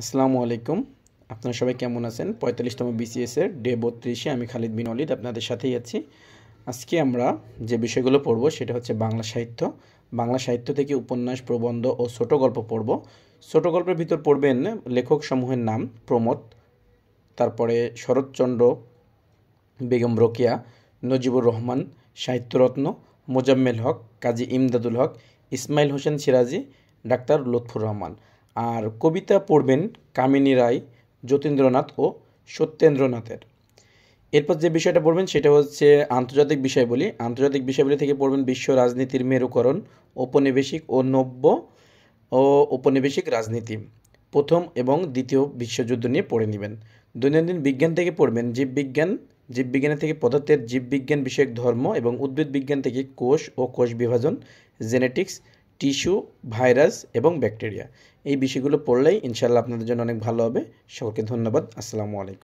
আসসালামু আলাইকুম আপনারা সবাই কেমন আছেন পঁয়তাল্লিশতম এর ডে বত্রিশে আমি খালিদ বিন অলিদ আপনাদের সাথেই আছি আজকে আমরা যে বিষয়গুলো পড়ব সেটা হচ্ছে বাংলা সাহিত্য বাংলা সাহিত্য থেকে উপন্যাস প্রবন্ধ ও ছোট গল্প পড়ব ছোট গল্পের ভিতর পড়বেন লেখক সমূহের নাম প্রমোদ তারপরে শরৎচন্দ্র বেগম রোকিয়া নজিবুর রহমান সাহিত্যরত্ন মোজাম্মেল হক কাজী ইমদাদুল হক ইসমাইল হোসেন সিরাজি ডাক্তার লুৎফুর রহমান আর কবিতা পড়বেন কামিনী রায় যতীন্দ্রনাথ ও সত্যেন্দ্রনাথের এরপর যে বিষয়টা পড়বেন সেটা হচ্ছে আন্তর্জাতিক বিষয়বলি আন্তর্জাতিক বিষয়গুলি থেকে পড়বেন বিশ্ব রাজনীতির মেরুকরণ ঔপনিবেশিক ও নব্য ও ঔপনিবেশিক রাজনীতি প্রথম এবং দ্বিতীয় বিশ্বযুদ্ধ নিয়ে পড়ে নেবেন দৈনন্দিন বিজ্ঞান থেকে পড়বেন জীববিজ্ঞান জীববিজ্ঞানের থেকে পদার্থের জীববিজ্ঞান বিষয়ক ধর্ম এবং উদ্ভিদ বিজ্ঞান থেকে কোষ ও কোষ বিভাজন জেনেটিক্স টিস্যু ভাইরাস এবং ব্যাকটেরিয়া এই বিষয়গুলো পড়লেই ইনশাল্লাহ আপনাদের জন্য অনেক ভালো হবে সকলকে ধন্যবাদ আসসালামু আলাইকুম